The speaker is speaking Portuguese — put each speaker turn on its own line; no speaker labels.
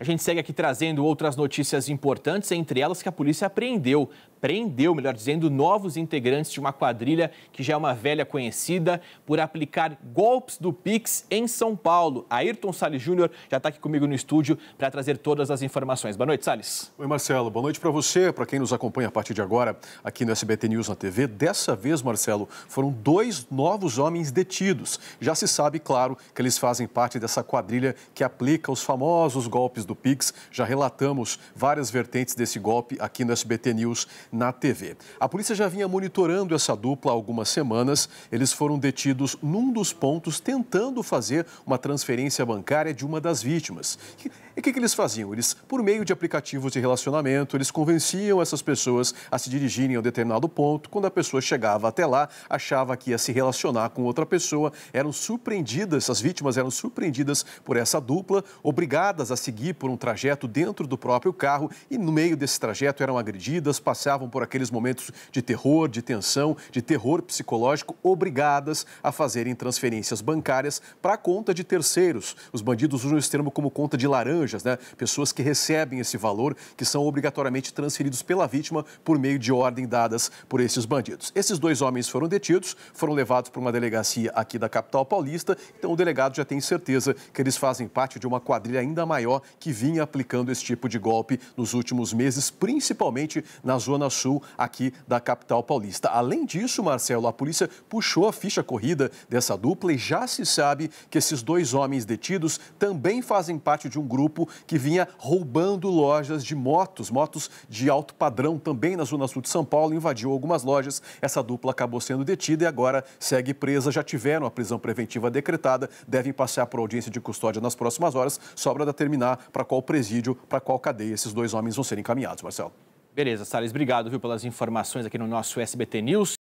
A gente segue aqui trazendo outras notícias importantes, entre elas que a polícia apreendeu, prendeu, melhor dizendo, novos integrantes de uma quadrilha que já é uma velha conhecida por aplicar golpes do Pix em São Paulo. Ayrton Salles Júnior já está aqui comigo no estúdio
para trazer todas as informações. Boa noite, Salles. Oi, Marcelo. Boa noite para você, para quem nos acompanha a partir de agora aqui no SBT News na TV. Dessa vez, Marcelo, foram dois novos homens detidos. Já se sabe, claro, que eles fazem parte dessa quadrilha que aplica os famosos golpes do do Pix. Já relatamos várias vertentes desse golpe aqui no SBT News na TV. A polícia já vinha monitorando essa dupla há algumas semanas. Eles foram detidos num dos pontos tentando fazer uma transferência bancária de uma das vítimas. E o que, que, eles faziam? Eles, por meio de aplicativos de relacionamento, eles convenciam essas pessoas a se dirigirem a um determinado ponto. Quando a pessoa chegava até lá, achava que ia se relacionar com outra pessoa, eram surpreendidas, as vítimas eram surpreendidas por essa dupla, obrigadas a seguir por um trajeto dentro do próprio carro e no meio desse trajeto eram agredidas, passavam por aqueles momentos de terror, de tensão, de terror psicológico, obrigadas a fazerem transferências bancárias para conta de terceiros. Os bandidos usam esse termo como conta de laranjas, né? Pessoas que recebem esse valor, que são obrigatoriamente transferidos pela vítima por meio de ordem dadas por esses bandidos. Esses dois homens foram detidos, foram levados para uma delegacia aqui da capital paulista, então o delegado já tem certeza que eles fazem parte de uma quadrilha ainda maior que que vinha aplicando esse tipo de golpe nos últimos meses, principalmente na zona sul aqui da capital paulista. Além disso, Marcelo, a polícia puxou a ficha corrida dessa dupla e já se sabe que esses dois homens detidos também fazem parte de um grupo que vinha roubando lojas de motos, motos de alto padrão também na zona sul de São Paulo, invadiu algumas lojas. Essa dupla acabou sendo detida e agora segue presa. Já tiveram a prisão preventiva decretada, devem passar por audiência de custódia nas próximas horas, sobra determinar para qual presídio, para qual cadeia esses dois homens vão ser encaminhados, Marcelo.
Beleza, Salles, obrigado viu, pelas informações aqui no nosso SBT News.